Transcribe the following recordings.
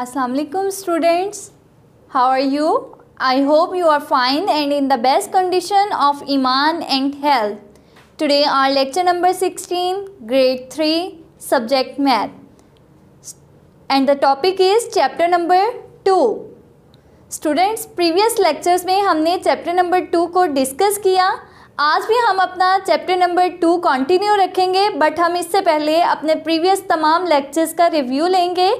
असलकम students how are you I hope you are fine and in the best condition of ईमान and health today our lecture number sixteen grade three subject math and the topic is chapter number two students previous lectures में हमने chapter number two को discuss किया आज भी हम अपना chapter number two continue रखेंगे बट हम इससे पहले अपने प्रीवियस तमाम लेक्चर्स का रिव्यू लेंगे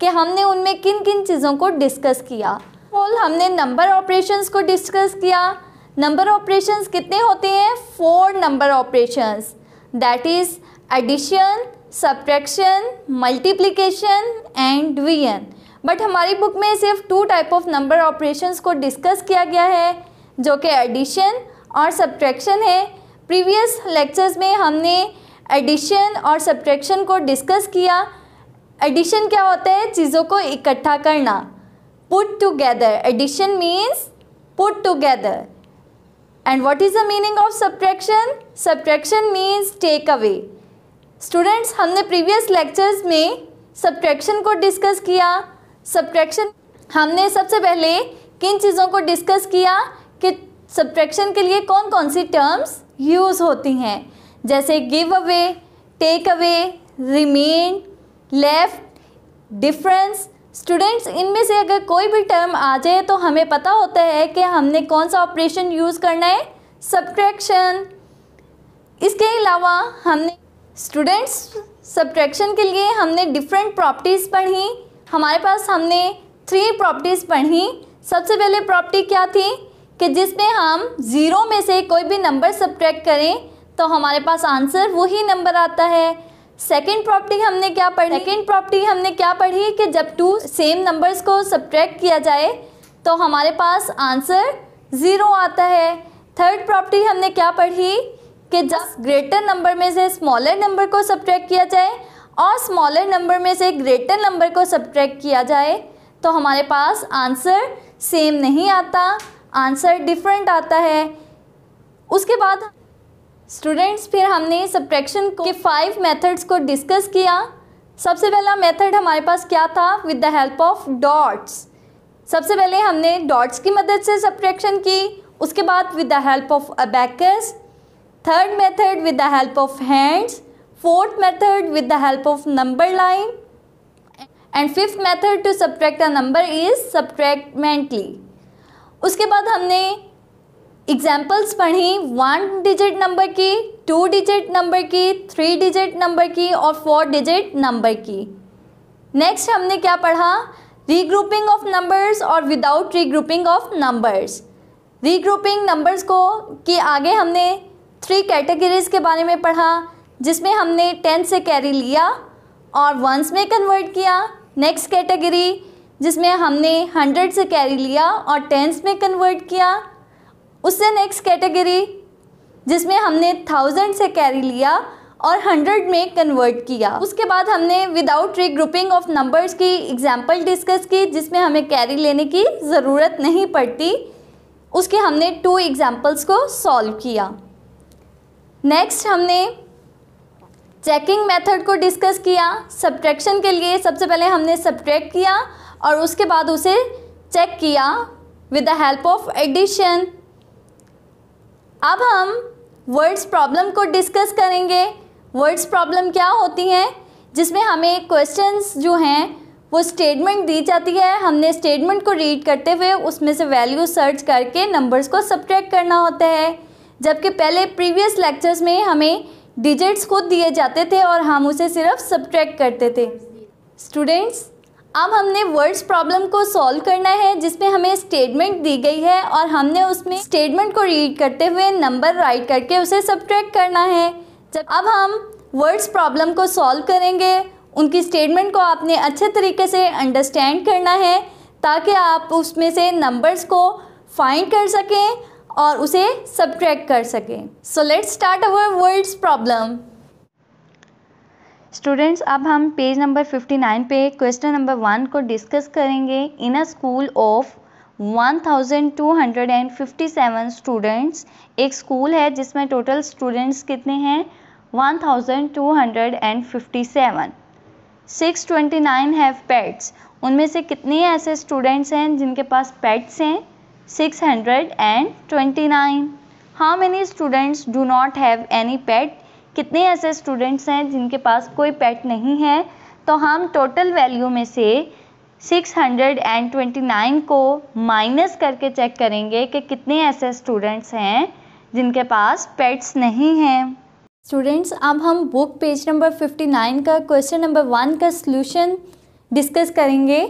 कि हमने उनमें किन किन चीज़ों को डिस्कस किया ऑल हमने नंबर ऑपरेशंस को डिस्कस किया नंबर ऑपरेशंस कितने होते हैं four number operations that is addition subtraction multiplication and division but हमारी बुक में सिर्फ two type of number operations को डिस्कस किया गया है जो कि एडिशन और सब्ट्रैक्शन है प्रीवियस लेक्चर्स में हमने एडिशन और सब्ट्रैक्शन को डिस्कस किया एडिशन क्या होता है चीज़ों को इकट्ठा करना put together addition means put together and what is the meaning of subtraction subtraction means take away students हमने प्रीवियस लेक्चर्स में सब्ट्रैक्शन को डिस्कस किया सब्ट्रैक्शन हमने सबसे पहले किन चीज़ों को डिस्कस किया कि सब्ट्रैक्शन के लिए कौन कौन सी टर्म्स यूज़ होती हैं जैसे give away take away remain left difference students इनमें से अगर कोई भी टर्म आ जाए तो हमें पता होता है कि हमने कौन सा ऑपरेशन यूज़ करना है सब्ट्रैक्शन इसके अलावा हमने स्टूडेंट्स सब्ट्रैक्शन के लिए हमने डिफरेंट प्रॉपर्टीज़ पढ़ी हमारे पास हमने थ्री प्रॉपर्टीज़ पढ़ी सबसे पहले प्रॉपर्टी क्या थी कि जिसमें हम ज़ीरो में से कोई भी नंबर सब्ट्रैक्ट करें तो हमारे पास आंसर वही नंबर आता है सेकेंड प्रॉपर्टी हमने क्या पढ़ी सेकेंड प्रॉपर्टी हमने क्या पढ़ी कि जब टू सेम नंबर्स को सब्ट्रैक्ट किया जाए तो हमारे पास आंसर ज़ीरो आता है थर्ड प्रॉपर्टी हमने क्या पढ़ी कि जब ग्रेटर नंबर में से स्मॉलर नंबर को सब्ट्रैक्ट किया जाए और स्मॉलर नंबर में से ग्रेटर नंबर को सब्ट्रैक्ट किया जाए तो हमारे पास आंसर सेम नहीं आता आंसर डिफरेंट आता है उसके बाद स्टूडेंट्स फिर हमने सब्ट्रैक्शन के फाइव मेथड्स को डिस्कस किया सबसे पहला मेथड हमारे पास क्या था with the help of dots सबसे पहले हमने डॉट्स की मदद से सब्ट्रैक्शन की उसके बाद with the help of abacus third method with the help of hands fourth method with the help of number line and fifth method to subtract a number is mentally उसके बाद हमने examples पढ़ी one digit number की two digit number की three digit number की और four digit number की next हमने क्या पढ़ा रीग्रुपिंग ऑफ नंबर्स और without regrouping of numbers regrouping numbers को के आगे हमने थ्री कैटेगरीज के बारे में पढ़ा जिसमें हमने टेंथ से कैरी लिया और वंस में कन्वर्ट किया नेक्स्ट कैटेगरी जिसमें हमने हंड्रेड से कैरी लिया और टेंस में कन्वर्ट किया उससे नेक्स्ट कैटेगरी जिसमें हमने थाउजेंड से कैरी लिया और हंड्रेड में कन्वर्ट किया उसके बाद हमने विदाउट रीग्रुपिंग ऑफ नंबर्स की एग्जाम्पल डिस्कस की जिसमें हमें कैरी लेने की ज़रूरत नहीं पड़ती उसके हमने टू एग्जाम्पल्स को सॉल्व किया नेक्स्ट हमने चेकिंग मेथड को डिस्कस किया सब्ट्रैक्शन के लिए सबसे पहले हमने सब्ट्रैक्ट किया और उसके बाद उसे चेक किया with the help of addition अब हम वर्ड्स प्रॉब्लम को डिस्कस करेंगे वर्ड्स प्रॉब्लम क्या होती हैं जिसमें हमें क्वेश्चंस जो हैं वो स्टेटमेंट दी जाती है हमने स्टेटमेंट को रीड करते हुए उसमें से वैल्यू सर्च करके नंबर्स को सब्ट्रैक्ट करना होता है जबकि पहले प्रीवियस लेक्चर्स में हमें डिजिट्स खुद दिए जाते थे और हम उसे सिर्फ सब्ट्रैक्ट करते थे स्टूडेंट्स अब हमने वर्ड्स प्रॉब्लम को सॉल्व करना है जिसमें हमें स्टेटमेंट दी गई है और हमने उसमें स्टेटमेंट को रीड करते हुए नंबर राइट करके उसे सब्ट्रैक्ट करना है जब अब हम वर्ड्स प्रॉब्लम को सॉल्व करेंगे उनकी स्टेटमेंट को आपने अच्छे तरीके से अंडरस्टैंड करना है ताकि आप उसमें से नंबर्स को फाइंड कर सकें और उसे सब्ट्रैक्ट कर सकें so let's start our words problem students अब हम पेज नंबर 59 पे क्वेश्चन नंबर वन को डिस्कस करेंगे in a school of 1257 students एक स्कूल है जिसमें टोटल स्टूडेंट्स कितने हैं 1257 629 हैव पेट्स उनमें से कितने ऐसे स्टूडेंट्स हैं जिनके पास पेट्स हैं 629 how many students do not have any pet कितने ऐसे स्टूडेंट्स हैं जिनके पास कोई पेट नहीं है तो हम टोटल वैल्यू में से 629 को माइनस करके चेक करेंगे कि कितने ऐसे स्टूडेंट्स हैं जिनके पास पेट्स नहीं हैं स्टूडेंट्स अब हम बुक पेज नंबर 59 का क्वेश्चन नंबर वन का सलूशन डिस्कस करेंगे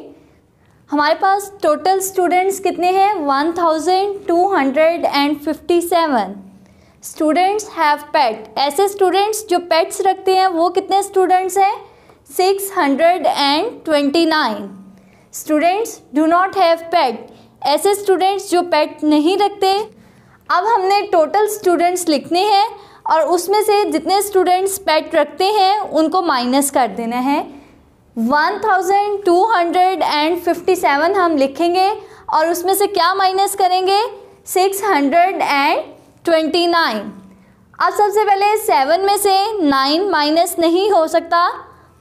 हमारे पास टोटल स्टूडेंट्स कितने हैं 1257 स्टूडेंट्स हैव पेट ऐसे स्टूडेंट्स जो पेट्स रखते हैं वो कितने स्टूडेंट्स हैं six hundred and twenty nine students do not have pet ऐसे स्टूडेंट्स जो पेट नहीं रखते अब हमने टोटल स्टूडेंट्स लिखने हैं और उसमें से जितने स्टूडेंट्स पेट रखते हैं उनको माइनस कर देना है one thousand two hundred and fifty seven हम लिखेंगे और उसमें से क्या माइनस करेंगे six hundred and twenty nine अब सबसे पहले सेवन में से नाइन माइनस नहीं हो सकता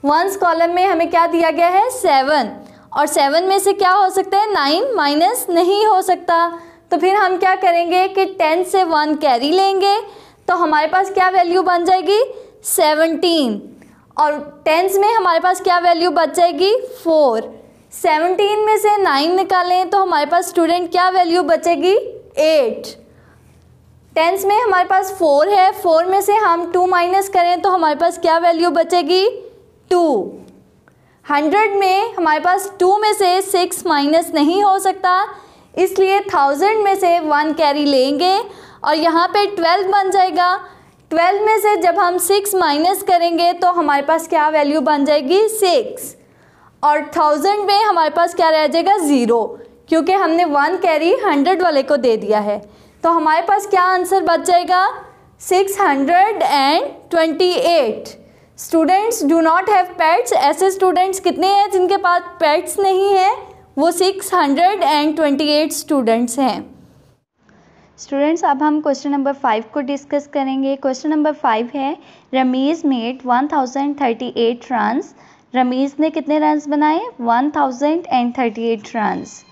वंस कॉलम में हमें क्या दिया गया है सेवन और सेवन में से क्या हो सकता है नाइन माइनस नहीं हो सकता तो फिर हम क्या करेंगे कि टेन से वन कैरी लेंगे तो हमारे पास क्या वैल्यू बन जाएगी सेवनटीन और टेंस में हमारे पास क्या वैल्यू बच जाएगी फोर सेवनटीन में से नाइन निकालें तो हमारे पास स्टूडेंट क्या वैल्यू बचेगी एट टेंस में हमारे पास फोर है फोर में से हम टू माइनस करें तो हमारे पास क्या वैल्यू बचेगी टू हंड्रेड में हमारे पास टू में से सिक्स माइनस नहीं हो सकता इसलिए थाउजेंड में से वन कैरी लेंगे और यहाँ पे ट्वेल्व बन जाएगा ट्वेल्व में से जब हम सिक्स माइनस करेंगे तो हमारे पास क्या वैल्यू बन जाएगी सिक्स और थाउजेंड में हमारे पास क्या रह जाएगा ज़ीरो क्योंकि हमने वन कैरी हंड्रेड वाले को दे दिया है तो हमारे पास क्या आंसर बच जाएगा six hundred and twenty eight students do not have pets ऐसे स्टूडेंट्स कितने हैं जिनके पास पैट्स नहीं हैं वो six hundred and twenty eight students हैं स्टूडेंट्स अब हम क्वेश्चन नंबर फाइव को डिस्कस करेंगे क्वेश्चन नंबर फाइव है Rameez made eight runs Rameez ने कितने रन्स बनाए eight runs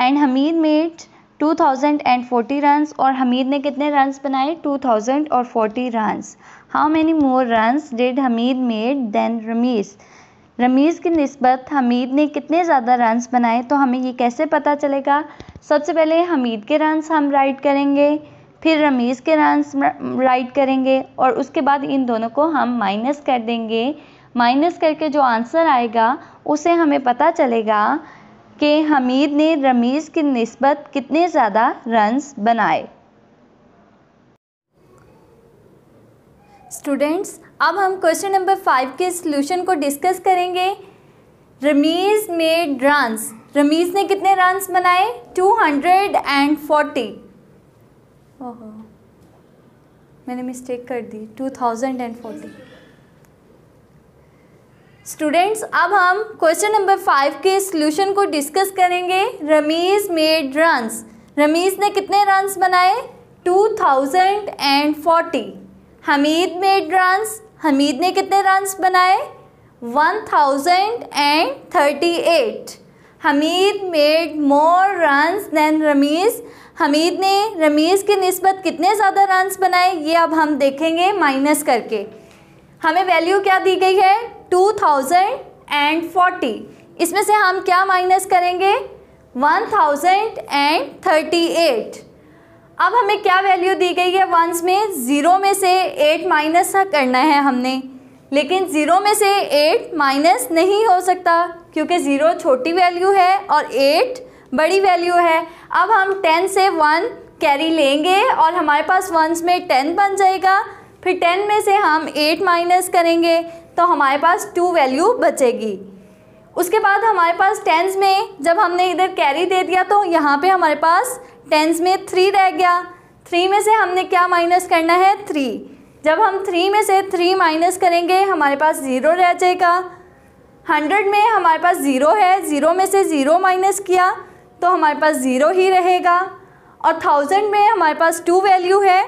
and Hamid made 2040 runs और हमीद ने कितने runs बनाए 2040 runs how many more runs did Hamid made than Ramiz Ramiz की नस्बत हमीद ने कितने ज़्यादा रन्स बनाए तो हमें ये कैसे पता चलेगा सबसे पहले हमीद के रन्स हम राइट करेंगे फिर रमीज़ के रन्स राइट करेंगे और उसके बाद इन दोनों को हम माइनस कर देंगे माइनस करके जो आंसर आएगा उसे हमें पता चलेगा कि हमीद ने रमीज़ की नस्बत कितने ज़्यादा रन्स बनाए स्टूडेंट्स अब हम क्वेश्चन नंबर फाइव के सोल्यूशन को डिस्कस करेंगे रमीज़ मेड रन्स रमीज़ ने कितने रन्स बनाए 240 ओहो मैंने मिस्टेक कर दी 2040 स्टूडेंट्स अब हम क्वेश्चन नंबर फाइव के सोल्यूशन को डिस्कस करेंगे रमीज मेड रन्स रमीज ने कितने रन्स बनाए two thousand and forty Hamid made runs Hamid ने कितने रन्स बनाए one thousand and thirty eight Hamid made more runs than Rameez Hamid ने रमीज़ की नस्बत कितने ज़्यादा रन्स बनाए ये अब हम देखेंगे माइनस करके हमें वैल्यू क्या दी गई है टू थाउजेंड एंड फोर्टी इसमें से हम क्या माइनस करेंगे one thousand and thirty eight अब हमें क्या वैल्यू दी गई है वंस में ज़ीरो में से एट माइनस करना है हमने लेकिन ज़ीरो में से एट माइनस नहीं हो सकता क्योंकि ज़ीरो छोटी वैल्यू है और एट बड़ी वैल्यू है अब हम टेन से वन कैरी लेंगे और हमारे पास वंस में टेन बन जाएगा फिर टेन में से हम एट माइनस करेंगे तो हमारे पास टू वैल्यू बचेगी उसके बाद हमारे पास टेंस में जब हमने इधर कैरी दे दिया तो यहाँ पे हमारे पास टेंस में थ्री रह गया थ्री में से हमने क्या माइनस करना है थ्री जब हम थ्री में से थ्री माइनस करेंगे हमारे पास ज़ीरो रह जाएगा हंड्रेड में हमारे पास ज़ीरो है ज़ीरो में से ज़ीरो माइनस किया तो हमारे पास ज़ीरो ही रहेगा और थाउजेंड में हमारे पास टू वैल्यू है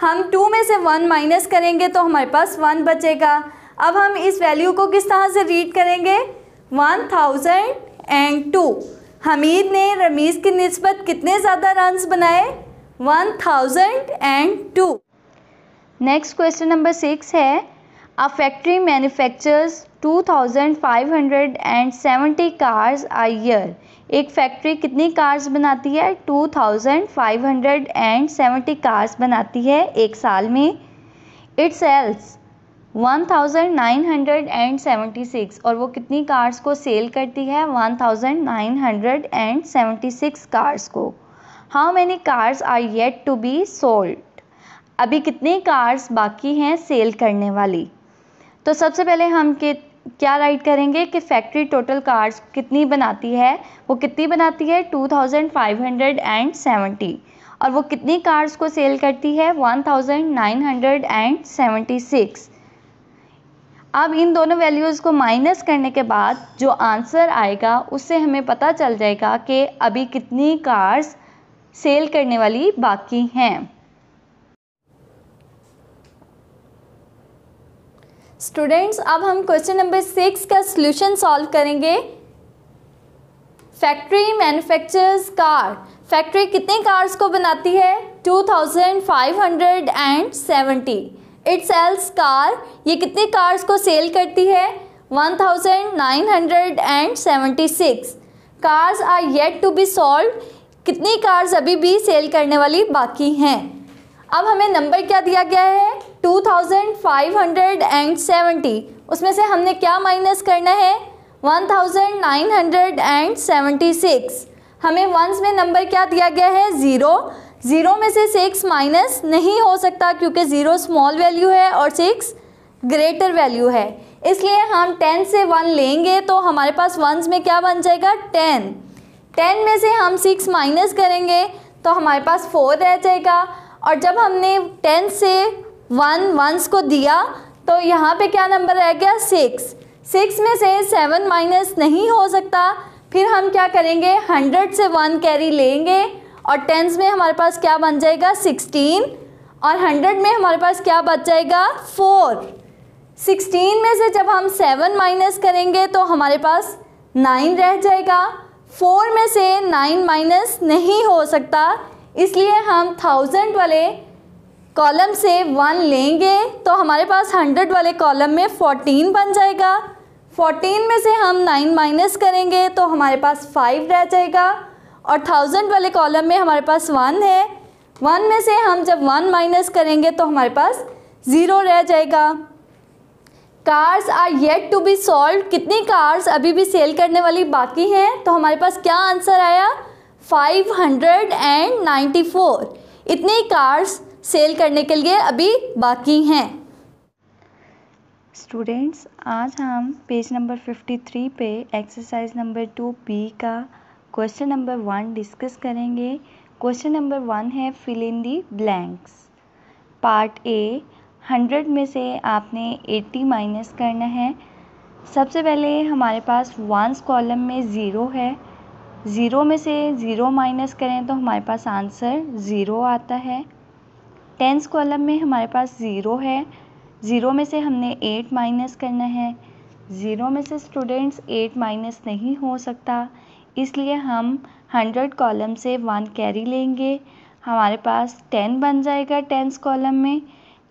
हम टू में से वन माइनस करेंगे तो हमारे पास वन बचेगा अब हम इस वैल्यू को किस तरह से रीड करेंगे one thousand and two Hamid ने रमीज़ की नस्बत कितने ज़्यादा रन्स बनाए one thousand and two next question number six है a factory manufactures seventy cars a year एक फैक्ट्री कितनी कार्स बनाती है two thousand five hundred and seventy cars बनाती है एक साल में it sells one thousand nine hundred and seventy six और वो कितनी कार्स को सेल करती है one thousand nine hundred and seventy six cars को how many cars are yet to be sold अभी कितनी कार्स बाकी हैं सेल करने वाली तो सबसे पहले हम के क्या राइट करेंगे कि फैक्ट्री टोटल कार्स कितनी बनाती है वो कितनी बनाती है two thousand five hundred and seventy और वो कितनी कार्स को सेल करती है one thousand nine hundred and seventy six अब इन दोनों वैल्यूज़ को माइनस करने के बाद जो आंसर आएगा उससे हमें पता चल जाएगा कि अभी कितनी कार्स सेल करने वाली बाकी हैं स्टूडेंट्स अब हम क्वेश्चन नंबर सिक्स का सोल्यूशन सॉल्व करेंगे फैक्ट्री मैन्युफैक्चर्स कार फैक्ट्री कितने कार्स को बनाती है two thousand five hundred and seventy it sells car ये कितने कार्स को सेल करती है one thousand nine hundred and seventy six cars are yet to be solve कितनी कार्स अभी भी सेल करने वाली बाकी हैं अब हमें नंबर क्या दिया गया है 2570 उसमें से हमने क्या माइनस करना है 1976 हमें वंस में नंबर क्या दिया गया है ज़ीरो ज़ीरो में से सिक्स माइनस नहीं हो सकता क्योंकि ज़ीरो स्मॉल वैल्यू है और सिक्स ग्रेटर वैल्यू है इसलिए हम टेन से वन लेंगे तो हमारे पास वंस में क्या बन जाएगा टेन टेन में से हम सिक्स माइनस करेंगे तो हमारे पास फोर रह जाएगा और जब हमने टेन से वन वंस को दिया तो यहाँ पे क्या नंबर रह गया सिक्स सिक्स में से सेवन माइनस नहीं हो सकता फिर हम क्या करेंगे हंड्रेड से वन कैरी लेंगे और टेंस में हमारे पास क्या बन जाएगा सिक्सटीन और हंड्रेड में हमारे पास क्या बच जाएगा फोर सिक्सटीन में से जब हम सेवन माइनस करेंगे तो हमारे पास नाइन रह जाएगा फोर में से नाइन माइनस नहीं हो सकता इसलिए हम थाउजेंड वाले कॉलम से वन लेंगे तो हमारे पास हंड्रेड वाले कॉलम में फोर्टीन बन जाएगा फोर्टीन में से हम नाइन माइनस करेंगे तो हमारे पास फाइव रह जाएगा और थाउजेंड वाले कॉलम में हमारे पास वन है वन में से हम जब वन माइनस करेंगे तो हमारे पास ज़ीरो रह जाएगा cars are yet to be solve कितनी कार्स अभी भी सेल करने वाली बाकी हैं तो हमारे पास क्या आंसर आया five hundred and ninety four इतनी कार्स सेल करने के लिए अभी बाकी हैं स्टूडेंट्स आज हम पेज नंबर 53 पे एक्सरसाइज नंबर टू बी का क्वेश्चन नंबर वन डिस्कस करेंगे क्वेश्चन नंबर वन है fill in the blanks part A hundred में से आपने एट्टी माइनस करना है सबसे पहले हमारे पास वंस कॉलम में ज़ीरो है ज़ीरो में से ज़ीरो माइनस करें तो हमारे पास आंसर ज़ीरो आता है टेंस कॉलम में हमारे पास ज़ीरो है ज़ीरो में से हमने एट माइनस करना है ज़ीरो में से स्टूडेंट्स एट माइनस नहीं हो सकता इसलिए हम हंड्रेड कॉलम से वन कैरी लेंगे हमारे पास टेन बन जाएगा टेंस कॉलम में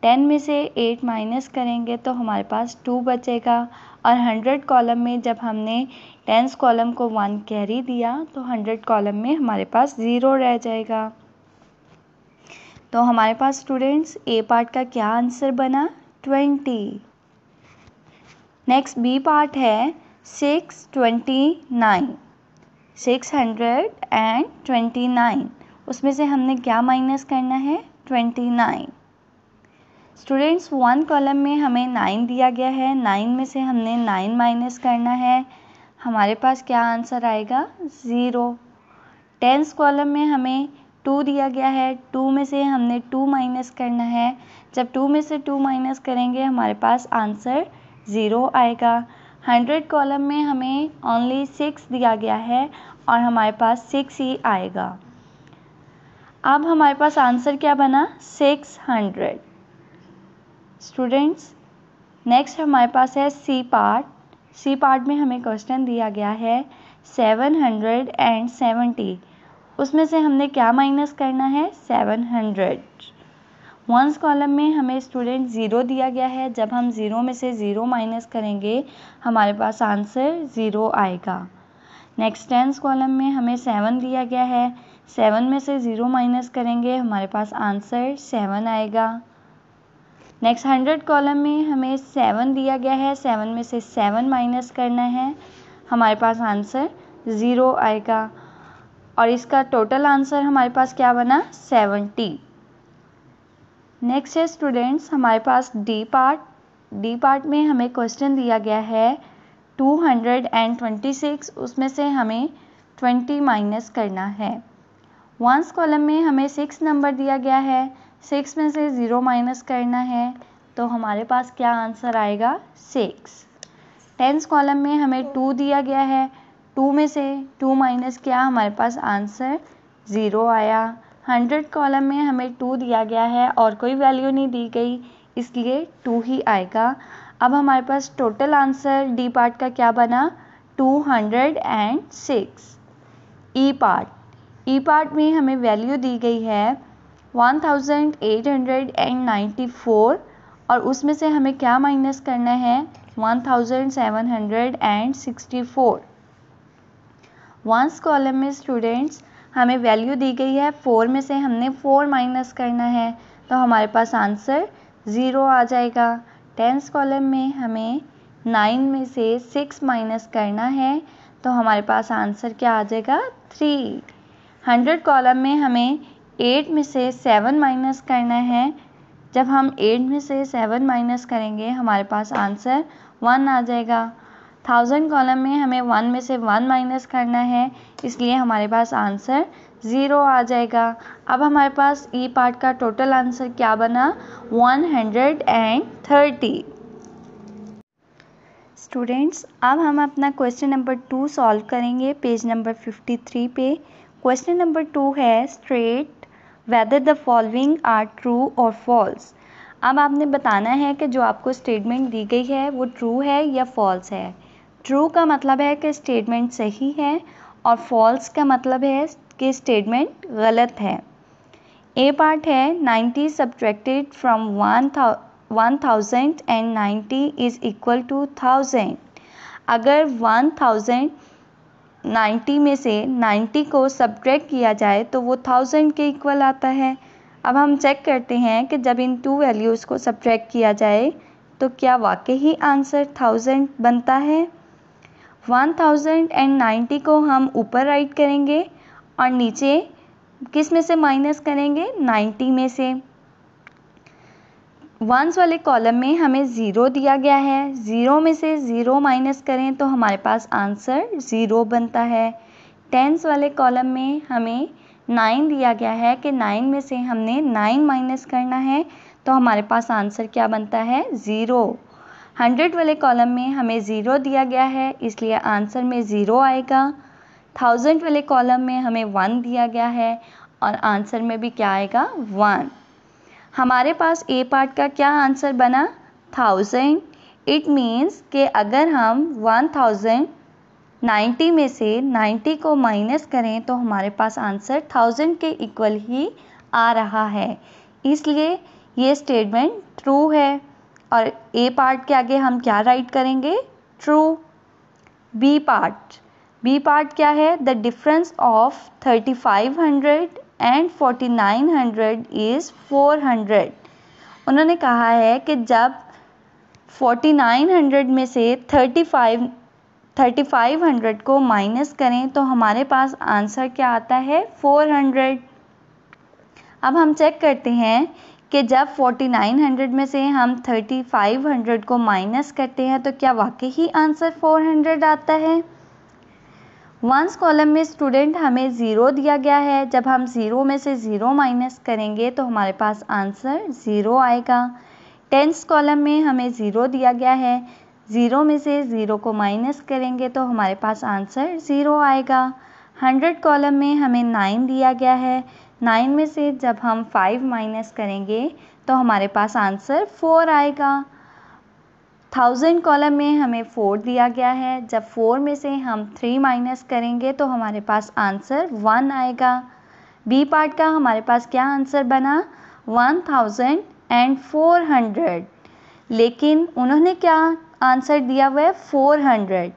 टेन में से एट माइनस करेंगे तो हमारे पास टू बचेगा और हंड्रेड कॉलम में जब हमने टेंस कॉलम को वन कैरी दिया तो हंड्रेड कॉलम में हमारे पास ज़ीरो रह जाएगा तो हमारे पास स्टूडेंट्स ए पार्ट का क्या आंसर बना ट्वेंटी नेक्स्ट बी पार्ट है six twenty nine six hundred and twenty nine उसमें से हमने क्या माइनस करना है twenty nine students one column में हमें नाइन दिया गया है नाइन में से हमने नाइन माइनस करना है हमारे पास क्या आंसर आएगा ज़ीरो टेंस कॉलम में हमें टू दिया गया है टू में से हमने टू माइनस करना है जब टू में से टू माइनस करेंगे हमारे पास आंसर ज़ीरो आएगा हंड्रेड कॉलम में हमें ओनली सिक्स दिया गया है और हमारे पास सिक्स ही आएगा अब हमारे पास आंसर क्या बना सिक्स हंड्रेड स्टूडेंट्स नेक्स्ट हमारे पास है सी पार्ट सी पार्ट में हमें क्वेश्चन दिया गया है सेवन हंड्रेड एंड सेवेंटी उसमें से हमने क्या माइनस करना है सेवन हंड्रेड वंस कॉलम में हमें स्टूडेंट ज़ीरो दिया गया है जब हम ज़ीरो में से ज़ीरो माइनस करेंगे हमारे पास आंसर ज़ीरो आएगा नेक्स्ट टेंस कॉलम में हमें सेवन दिया गया है सेवन में से ज़ीरो माइनस करेंगे हमारे पास आंसर सेवन आएगा नेक्स्ट हंड्रेड कॉलम में हमें सेवन दिया गया है सेवन में से सेवन माइनस करना है हमारे पास आंसर ज़ीरो आएगा और इसका टोटल आंसर हमारे पास क्या बना सेवेंटी नेक्स्ट है स्टूडेंट्स हमारे पास डी पार्ट डी पार्ट में हमें क्वेश्चन दिया गया है two hundred and twenty six उसमें से हमें ट्वेंटी माइनस करना है वंस कॉलम में हमें सिक्स नंबर दिया गया है सिक्स में से ज़ीरो माइनस करना है तो हमारे पास क्या आंसर आएगा सिक्स टेंस कॉलम में हमें टू दिया गया है टू में से टू माइनस किया हमारे पास आंसर ज़ीरो आया हंड्रेड कॉलम में हमें टू दिया गया है और कोई वैल्यू नहीं दी गई इसलिए टू ही आएगा अब हमारे पास टोटल आंसर डी पार्ट का क्या बना two hundred and six E part E part में हमें वैल्यू दी गई है one thousand eight hundred and ninety four और उसमें से हमें क्या माइनस करना है one thousand seven hundred and sixty four ones column में स्टूडेंट्स हमें वैल्यू दी गई है फोर में से हमने फोर माइनस करना है तो हमारे पास आंसर ज़ीरो आ जाएगा टेंस कॉलम में हमें नाइन में से सिक्स माइनस करना है तो हमारे पास आंसर क्या आ जाएगा थ्री हंड्रेड कॉलम में हमें एट में से सेवन माइनस करना है जब हम एट में से सेवन माइनस करेंगे हमारे पास आंसर वन आ जाएगा थाउजेंड कॉलम में हमें वन में से वन माइनस करना है इसलिए हमारे पास आंसर ज़ीरो आ जाएगा अब हमारे पास ई e पार्ट का टोटल आंसर क्या बना one hundred and thirty students अब हम अपना क्वेश्चन नंबर टू सॉल्व करेंगे पेज नंबर फिफ्टी थ्री पे क्वेश्चन नंबर टू है state whether the following are true और फॉल्स अब आपने बताना है कि जो आपको स्टेटमेंट दी गई है वो ट्रू है या फॉल्स है ट्रू का मतलब है कि स्टेटमेंट सही है और फॉल्स का मतलब है कि स्टेटमेंट गलत है ए पार्ट है नाइन्टी सब्ट्रैक्टेड फ्रॉम वन था one thousand and ninety is equal to thousand अगर वन थाउजेंड नाइन्टी में से नाइन्टी को सब्ट्रैक्ट किया जाए तो वो थाउजेंड के इक्वल आता है अब हम चेक करते हैं कि जब इन टू वैल्यूज़ को सब्ट्रैक्ट किया जाए तो क्या वाकई ही आंसर थाउजेंड बनता है 1090 को हम ऊपर राइट करेंगे और नीचे किस में से माइनस करेंगे 90 में से वंस वाले कॉलम में हमें ज़ीरो दिया गया है ज़ीरो में से ज़ीरो माइनस करें तो हमारे पास आंसर ज़ीरो बनता है टेंस वाले कॉलम में हमें नाइन दिया गया है कि नाइन में से हमने नाइन माइनस करना है तो हमारे पास आंसर क्या बनता है ज़ीरो हंड्रेड वाले कॉलम में हमें ज़ीरो दिया गया है इसलिए आंसर में ज़ीरो आएगा थाउजेंड वाले कॉलम में हमें वन दिया गया है और आंसर में भी क्या आएगा वन हमारे पास ए पार्ट का क्या आंसर बना थाउजेंड इट मीन्स कि अगर हम वन थाउजेंड नाइन्टी में से नाइन्टी को माइनस करें तो हमारे पास आंसर थाउजेंड के इक्वल ही आ रहा है इसलिए ये स्टेटमेंट ट्रू है और ए पार्ट के आगे हम क्या राइट करेंगे true B part B part क्या है the difference of thirty five hundred and forty nine hundred is four hundred उन्होंने कहा है कि जब फोर्टी नाइन हंड्रेड में से thirty five thirty five hundred को माइनस करें तो हमारे पास आंसर क्या आता है फोर हंड्रेड अब हम चेक करते हैं कि जब 4900 में से हम 3500 को माइनस करते हैं तो क्या वाकई ही आंसर 400 आता है वंस कॉलम में स्टूडेंट हमें ज़ीरो दिया गया है जब हम ज़ीरो में से ज़ीरो माइनस करेंगे तो हमारे पास आंसर ज़ीरो आएगा टेंस कॉलम में हमें ज़ीरो दिया गया है ज़ीरो में से ज़ीरो को माइनस करेंगे तो हमारे पास आंसर ज़ीरो आएगा हंड्रेड कॉलम में हमें नाइन दिया गया है नाइन में से जब हम फाइव माइनस करेंगे तो हमारे पास आंसर फोर आएगा थाउजेंड कॉलम में हमें फोर दिया गया है जब फोर में से हम थ्री माइनस करेंगे तो हमारे पास आंसर वन आएगा बी पार्ट का हमारे पास क्या आंसर बना one thousand and four hundred लेकिन उन्होंने क्या आंसर दिया हुआ है फोर हंड्रेड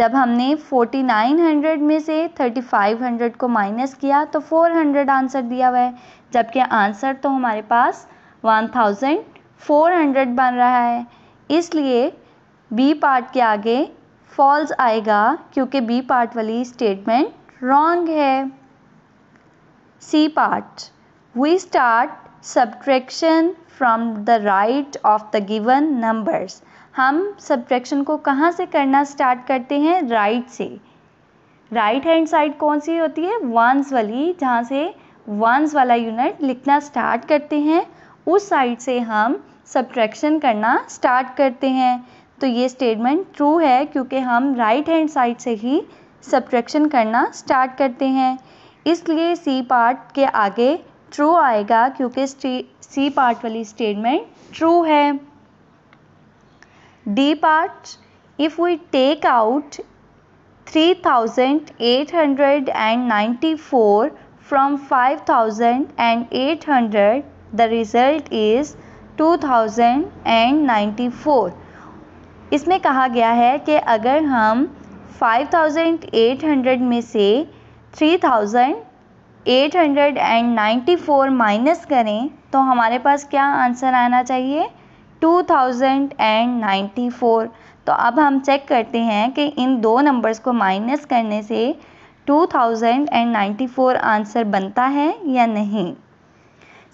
जब हमने फोर्टी नाइन हंड्रेड में से थर्टी फाइव हंड्रेड को माइनस किया तो फोर हंड्रेड आंसर दिया हुआ है जबकि आंसर तो हमारे पास वन थाउजेंड फोर हंड्रेड बन रहा है इसलिए बी पार्ट के आगे फॉल्स आएगा क्योंकि बी पार्ट वाली स्टेटमेंट रॉन्ग है C part we start subtraction from the right of the given numbers हम सब्ट्रैक्शन को कहाँ से करना स्टार्ट करते हैं राइट right से राइट हैंड साइड कौन सी होती है वंस वाली जहाँ से वंस वाला यूनिट लिखना स्टार्ट करते हैं उस साइड से हम सब्ट्रैक्शन करना स्टार्ट करते हैं तो ये स्टेटमेंट ट्रू है क्योंकि हम राइट हैंड साइड से ही सब्ट्रैक्शन करना स्टार्ट करते हैं इसलिए सी पार्ट के आगे ट्रू आएगा क्योंकि सी पार्ट वाली स्टेटमेंट ट्रू है D part, if we take out 3894 from 5800, the result is 2094. इसमें कहा गया है कि अगर हम 5800 में से 3894 माइनस करें तो हमारे पास क्या आंसर आना चाहिए 2094 तो अब हम चेक करते हैं कि इन दो नंबर्स को माइनस करने से 2094 आंसर बनता है या नहीं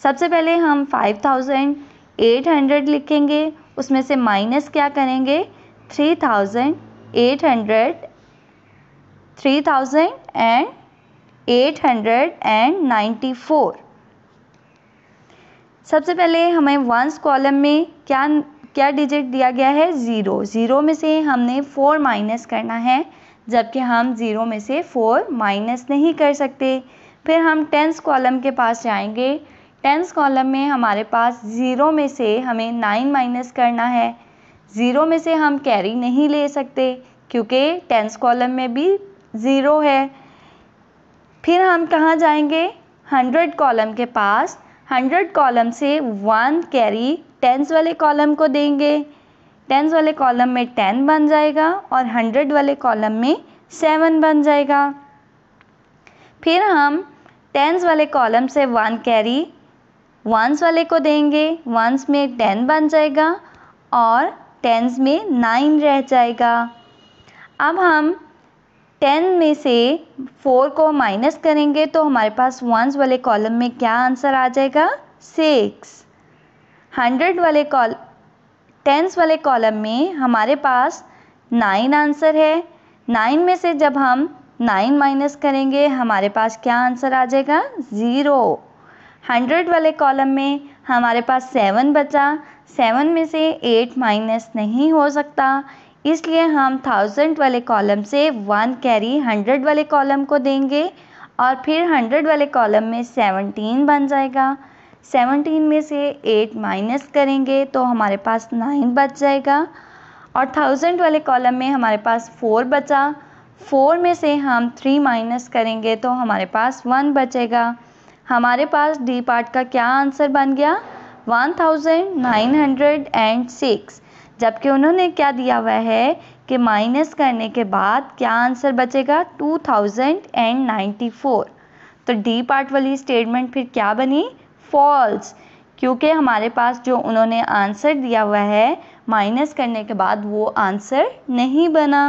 सबसे पहले हम 5800 लिखेंगे उसमें से माइनस क्या करेंगे 3800 फोर सबसे पहले हमें वंस कॉलम में क्या क्या डिजिट दिया गया है ज़ीरो ज़ीरो में से हमने फोर माइनस करना है जबकि हम ज़ीरो में से फोर माइनस नहीं कर सकते फिर हम टेंस कॉलम के पास जाएंगे टेंस कॉलम में हमारे पास ज़ीरो में से हमें नाइन माइनस करना है ज़ीरो में से हम कैरी नहीं ले सकते क्योंकि टेंस कॉलम में भी ज़ीरो है फिर हम कहाँ जाएंगे हंड्रेड कॉलम के पास हंड्रेड कॉलम से वन कैरी टेंस वाले कॉलम को देंगे टेंस वाले कॉलम में टेन बन जाएगा और हंड्रेड वाले कॉलम में सेवन बन जाएगा फिर हम टेंस वाले कॉलम से वन कैरी वंस वाले को देंगे वंस में टेन बन जाएगा और टेंस में नाइन रह जाएगा अब हम टेन में से फोर को माइनस करेंगे तो हमारे पास वंस वाले कॉलम में क्या आंसर आ जाएगा सिक्स हंड्रेड वाले कॉल टेंस वाले कॉलम में हमारे पास नाइन आंसर है नाइन में से जब हम नाइन माइनस करेंगे हमारे पास क्या आंसर आ जाएगा ज़ीरो हंड्रेड वाले कॉलम में हमारे पास सेवन बचा सेवन में से एट माइनस नहीं हो सकता इसलिए हम थाउजेंड वाले कॉलम से वन कैरी हंड्रेड वाले कॉलम को देंगे और फिर हंड्रेड वाले कॉलम में सेवनटीन बन जाएगा सेवनटीन में से एट माइनस करेंगे तो हमारे पास नाइन बच जाएगा और थाउजेंड वाले कॉलम में हमारे पास फ़ोर बचा फ़ोर में से हम थ्री माइनस करेंगे तो हमारे पास वन बचेगा हमारे पास डी पार्ट का क्या आंसर बन गया one thousand nine hundred and six जबकि उन्होंने क्या दिया हुआ है कि माइनस करने के बाद क्या आंसर बचेगा two thousand and ninety four तो डी पार्ट वाली स्टेटमेंट फिर क्या बनी फॉल्स क्योंकि हमारे पास जो उन्होंने आंसर दिया हुआ है माइनस करने के बाद वो आंसर नहीं बना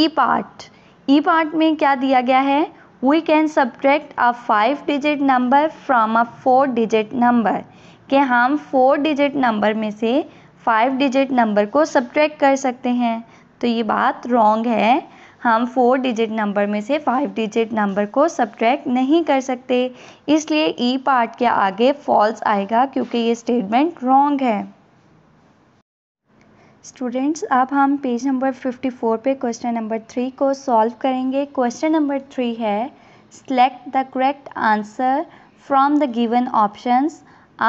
ई पार्ट ई पार्ट में क्या दिया गया है we can subtract a five digit number from a four digit number कि हम फोर डिजिट नंबर में से फाइव डिजिट नंबर को सब्ट्रैक्ट कर सकते हैं तो ये बात रॉन्ग है हम फोर डिजिट नंबर में से फाइव डिजिट नंबर को सब्ट्रैक्ट नहीं कर सकते इसलिए ई पार्ट के आगे फॉल्स आएगा क्योंकि ये स्टेटमेंट रॉन्ग है स्टूडेंट्स अब हम पेज नंबर 54 पे क्वेश्चन नंबर थ्री को सॉल्व करेंगे क्वेश्चन नंबर थ्री है select the correct answer from the given options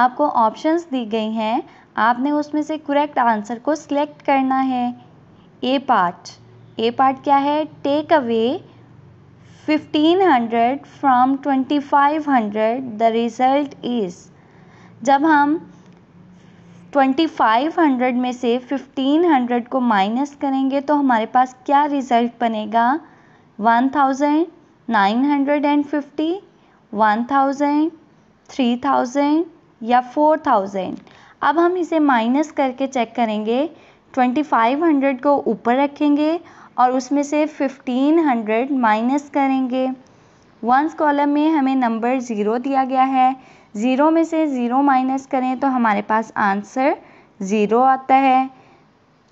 आपको ऑप्शंस दी गई हैं आपने उसमें से करेक्ट आंसर को सिलेक्ट करना है ए पार्ट ए पार्ट क्या है take away 1500 from 2500 the result is जब हम 2500 में से 1500 को माइनस करेंगे तो हमारे पास क्या रिज़ल्ट बनेगा 1950, थ्री थाउजेंड या फोर थाउजेंड अब हम इसे माइनस करके चेक करेंगे ट्वेंटी फाइव हंड्रेड को ऊपर रखेंगे और उसमें से फिफ्टीन हंड्रेड माइनस करेंगे वंस कॉलम में हमें नंबर ज़ीरो दिया गया है ज़ीरो में से ज़ीरो माइनस करें तो हमारे पास आंसर ज़ीरो आता है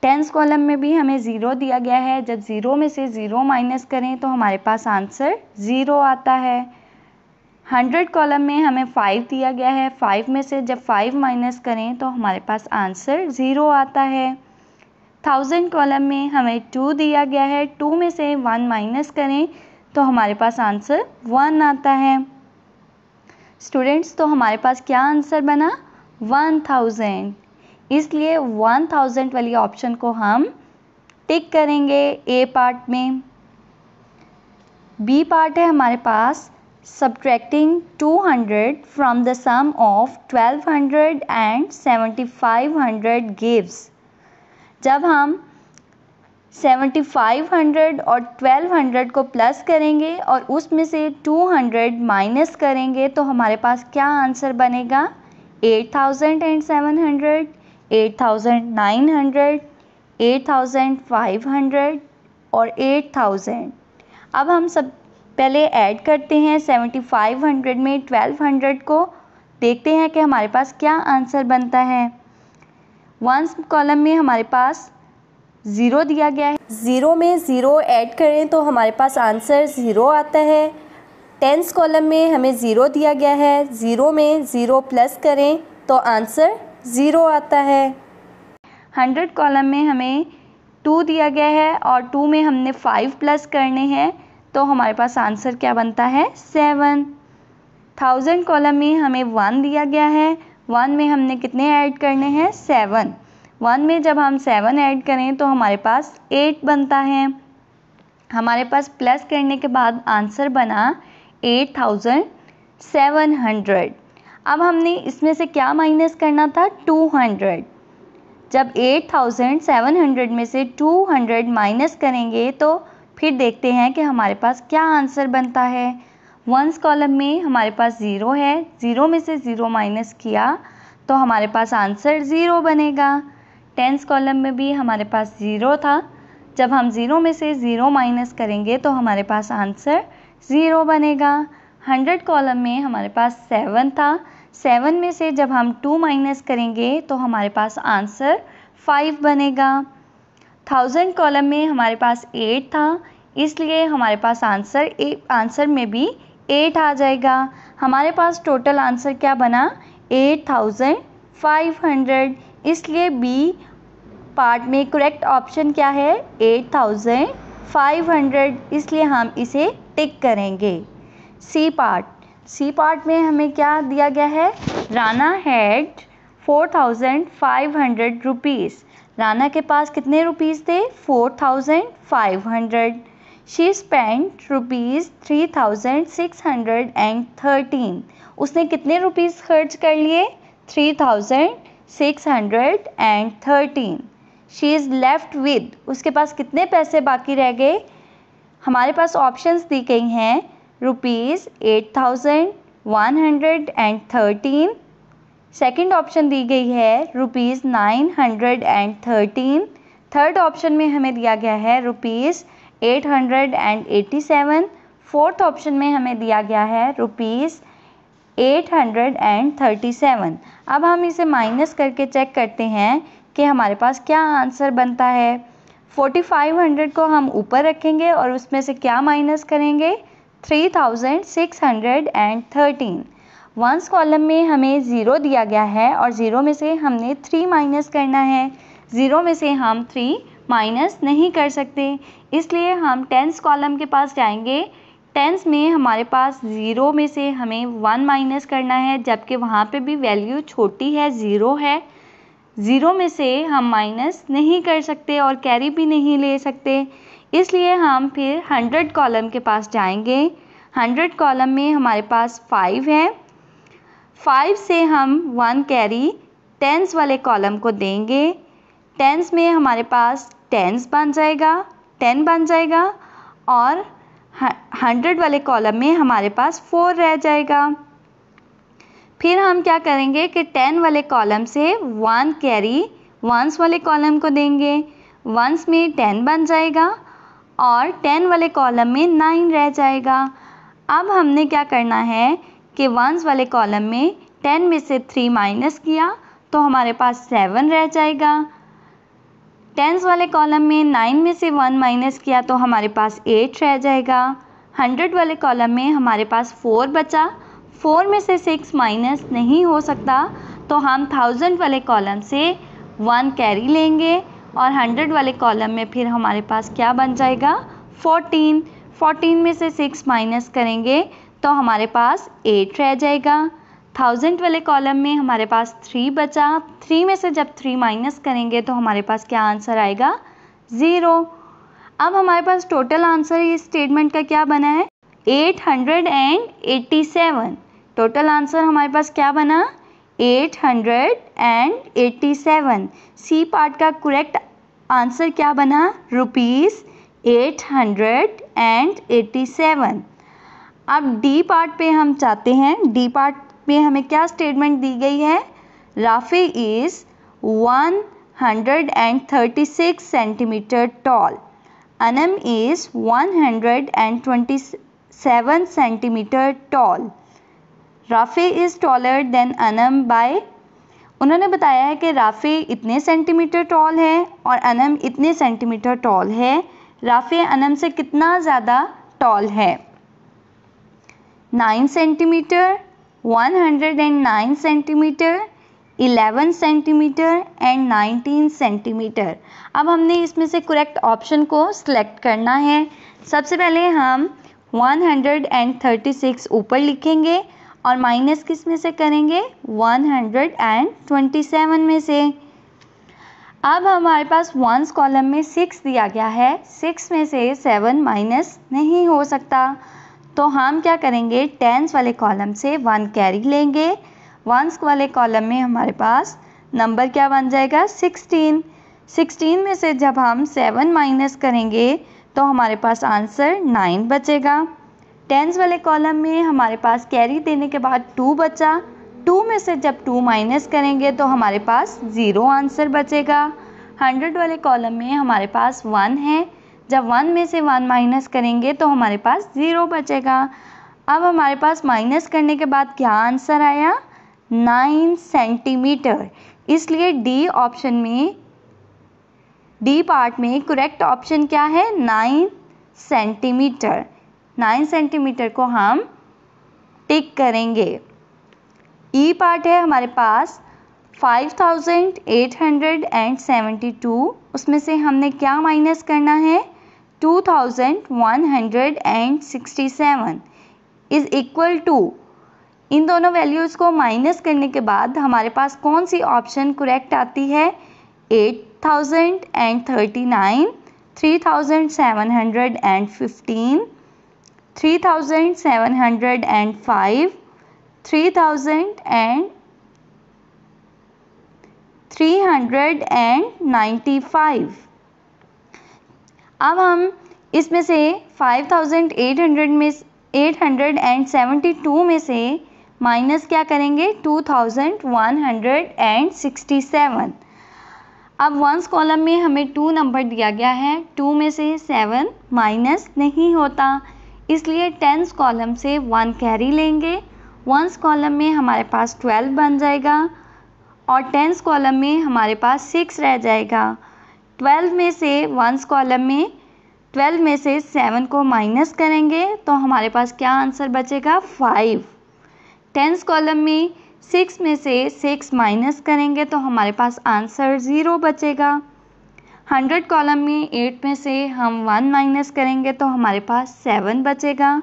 टेंस कॉलम में भी हमें ज़ीरो दिया गया है जब ज़ीरो में से ज़ीरो माइनस करें तो हमारे पास आंसर ज़ीरो आता है हंड्रेड कॉलम में हमें फाइव दिया गया है फाइव में से जब फाइव माइनस करें तो हमारे पास आंसर ज़ीरो आता है थाउजेंड कॉलम में हमें टू दिया गया है टू में से वन माइनस करें तो हमारे पास आंसर वन आता है स्टूडेंट्स तो हमारे पास क्या आंसर बना वन थाउजेंड इसलिए वन थाउजेंड वाली ऑप्शन को हम टिक करेंगे ए पार्ट में बी पार्ट है हमारे पास subtracting 200 from the sum of 1200 and 7500 gives जब हम 7500 और 1200 को प्लस करेंगे और उसमें से 200 माइनस करेंगे तो हमारे पास क्या आंसर बनेगा 8700 8900 8500 और 8000 अब हम सब पहले ऐड करते हैं सेवेंटी फाइव हंड्रेड में ट्वेल्व हंड्रेड को देखते हैं कि हमारे पास क्या आंसर बनता है वंस कॉलम में हमारे पास ज़ीरो दिया गया है ज़ीरो में ज़ीरो ऐड करें तो हमारे पास आंसर ज़ीरो आता है टेंस कॉलम में हमें ज़ीरो दिया गया है ज़ीरो में ज़ीरो प्लस करें तो आंसर ज़ीरो आता है हंड्रेड कॉलम में हमें टू दिया गया है और टू में हमने फाइव प्लस करने हैं तो हमारे पास आंसर क्या बनता है सेवन थाउजेंड कॉलम में हमें वन दिया गया है वन में हमने कितने ऐड करने हैं सेवन वन में जब हम सेवन ऐड करें तो हमारे पास एट बनता है हमारे पास प्लस करने के बाद आंसर बना एट थाउजेंड सेवन हंड्रेड अब हमने इसमें से क्या माइनस करना था टू हंड्रेड जब एट थाउजेंड सेवन हंड्रेड में से टू हंड्रेड माइनस करेंगे तो फिर देखते हैं कि हमारे पास क्या आंसर बनता है वंस कॉलम में हमारे पास ज़ीरो है ज़ीरो में से ज़ीरो माइनस किया तो हमारे पास आंसर ज़ीरो बनेगा टेंस कॉलम में भी हमारे पास ज़ीरो था जब हम ज़ीरो में से ज़ीरो माइनस करेंगे तो हमारे पास आंसर ज़ीरो बनेगा हंड्रेड कॉलम में हमारे पास सेवन था सेवन में से जब हम टू माइनस करेंगे तो हमारे पास आंसर फाइव बनेगा थाउजेंड कॉलम में हमारे पास एट था इसलिए हमारे पास आंसर ए आंसर में भी एट आ जाएगा हमारे पास टोटल आंसर क्या बना एट थाउजेंड फाइव हंड्रेड इसलिए बी पार्ट में करेक्ट ऑप्शन क्या है एट थाउजेंड फाइव हंड्रेड इसलिए हम इसे टिक करेंगे सी पार्ट सी पार्ट में हमें क्या दिया गया है Rana had four thousand five hundred rupees Rana के पास कितने रुपीज़ थे four thousand five hundred she spent rupees three thousand six hundred and thirteen उसने कितने रुपीज़ खर्च कर लिए three thousand six hundred and thirteen she is left with उसके पास कितने पैसे बाकी रह गए हमारे पास ऑप्शंस दी गई हैं rupees eight thousand one hundred and thirteen second option दी गई है rupees nine hundred and thirteen third option में हमें दिया गया है रुपीज़ 887 फोर्थ ऑप्शन में हमें दिया गया है रुपीज़ 837 अब हम इसे माइनस करके चेक करते हैं कि हमारे पास क्या आंसर बनता है 4500 को हम ऊपर रखेंगे और उसमें से क्या माइनस करेंगे 3613 वंस कॉलम में हमें ज़ीरो दिया गया है और ज़ीरो में से हमने थ्री माइनस करना है ज़ीरो में से हम थ्री माइनस नहीं कर सकते इसलिए हम टेंस कॉलम के पास जाएंगे टेंस में हमारे पास ज़ीरो में से हमें वन माइनस करना है जबकि वहाँ पे भी वैल्यू छोटी है ज़ीरो है ज़ीरो में से हम माइनस नहीं कर सकते और कैरी भी नहीं ले सकते इसलिए हम फिर हंड्रेड कॉलम के पास जाएंगे हंड्रेड कॉलम में हमारे पास फाइव है फाइव से हम वन कैरी टेंस वाले कॉलम को देंगे टेंस में हमारे पास टेंस बन जाएगा टेन बन जाएगा और हंड्रेड वाले कॉलम में हमारे पास फोर रह जाएगा फिर हम क्या करेंगे कि टेन वाले कॉलम से वन कैरी वंस वाले कॉलम को देंगे वंस में टेन बन जाएगा और टेन वाले कॉलम में नाइन रह जाएगा अब हमने क्या करना है कि वंस वाले कॉलम में टेन में से थ्री माइनस किया तो हमारे पास सेवन रह जाएगा टेंस वाले कॉलम में नाइन में से वन माइनस किया तो हमारे पास एट रह जाएगा हंड्रेड वाले कॉलम में हमारे पास फोर बचा फोर में से सिक्स माइनस नहीं हो सकता तो हम थाउजेंड वाले कॉलम से वन कैरी लेंगे और हंड्रेड वाले कॉलम में फिर हमारे पास क्या बन जाएगा फोर्टीन फोर्टीन में से सिक्स माइनस करेंगे तो हमारे पास एट रह जाएगा थाउजेंड वाले कॉलम में हमारे पास थ्री बचा थ्री में से जब थ्री माइनस करेंगे तो हमारे पास क्या आंसर आएगा ज़ीरो अब हमारे पास टोटल आंसर इस स्टेटमेंट का क्या बना है eight hundred and eighty seven total answer हमारे पास क्या बना eight hundred and eighty seven C part का करेक्ट आंसर क्या बना rupees eight hundred and eighty seven अब डी पार्ट पे हम चाहते हैं डी पार्ट पे हमें क्या स्टेटमेंट दी गई है Rafi is one hundred and thirty six centimetre tall Anam is one hundred and twenty centimetre tall Rafi is taller than Anam by उन्होंने बताया है कि राफे इतने सेंटीमीटर टॉल है और अनम इतने सेंटीमीटर टॉल है राफे अनम से कितना ज़्यादा टॉल है nine centimetre 109 centimetre 11 centimetre and 19 centimetre अब हमने इसमें से करेक्ट ऑप्शन को सिलेक्ट करना है सबसे पहले हम 136 ऊपर लिखेंगे और माइनस किस में से करेंगे 127 में से अब हमारे पास वंस कॉलम में सिक्स दिया गया है सिक्स में से सेवन माइनस नहीं हो सकता तो हम क्या करेंगे टेंस वाले कॉलम से वन कैरी लेंगे वंस वाले कॉलम में हमारे पास नंबर क्या बन जाएगा सिक्सटीन सिक्सटीन में से जब हम सेवन माइनस करेंगे तो हमारे पास आंसर नाइन बचेगा टेंस वाले कॉलम में हमारे पास कैरी देने के बाद टू बचा टू में से जब टू माइनस करेंगे तो हमारे पास ज़ीरो आंसर बचेगा हंड्रेड वाले कॉलम में हमारे पास वन है जब वन में से वन माइनस करेंगे तो हमारे पास ज़ीरो बचेगा अब हमारे पास माइनस करने के बाद क्या आंसर आया नाइन सेंटीमीटर इसलिए डी ऑप्शन में डी पार्ट में करेक्ट ऑप्शन क्या है नाइन सेंटीमीटर नाइन सेंटीमीटर को हम टिक करेंगे ई e पार्ट है हमारे पास five thousand eight hundred and seventy two उसमें से हमने क्या माइनस करना है 2167 इज इक्वल टू इन दोनों वैल्यूज़ को माइनस करने के बाद हमारे पास कौन सी ऑप्शन करेक्ट आती है 8039 3715 3705 3000 अब हम इसमें से फाइव थाउजेंड एट हंड्रेड में eight hundred and seventy two में से माइनस क्या करेंगे two thousand one hundred and sixty seven अब वंस कॉलम में हमें टू नंबर दिया गया है टू में से सेवन माइनस नहीं होता इसलिए टेंस कॉलम से वन कैरी लेंगे वंस कॉलम में हमारे पास ट्वेल्व बन जाएगा और टेंस कॉलम में हमारे पास सिक्स रह जाएगा 12 में से वंस कॉलम में ट्वेल्व में से सेवन को माइनस करेंगे तो हमारे पास क्या आंसर बचेगा फाइव टेंस कॉलम में सिक्स में से सिक्स माइनस करेंगे तो हमारे पास आंसर ज़ीरो बचेगा हंड्रेड कॉलम में एट में से हम वन माइनस करेंगे तो हमारे पास सेवन बचेगा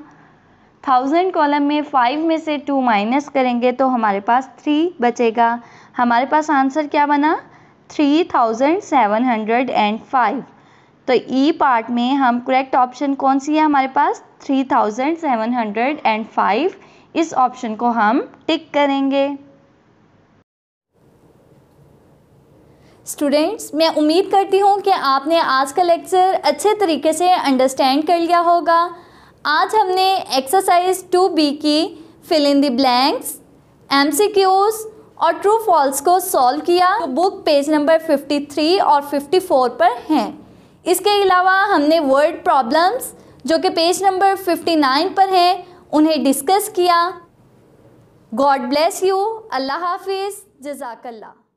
थाउजेंड कॉलम में फाइव में से टू माइनस करेंगे तो हमारे पास थ्री बचेगा हमारे पास आंसर क्या बना three thousand seven hundred and five तो ई e पार्ट में हम करेक्ट ऑप्शन कौन सी है हमारे पास three thousand seven hundred and five इस ऑप्शन को हम टिक करेंगे स्टूडेंट्स मैं उम्मीद करती हूँ कि आपने आज का लेक्चर अच्छे तरीके से अंडरस्टैंड कर लिया होगा आज हमने एक्सरसाइज टू बी की fill in the blanks M C Qs और ट्रू फॉल्स को सॉल्व किया तो बुक पेज नंबर 53 और 54 पर हैं इसके अलावा हमने वर्ड प्रॉब्लम्स जो कि पेज नंबर 59 पर हैं उन्हें डिस्कस किया गॉड ब्लेस यू अल्लाह हाफिज़ जजाकल्ला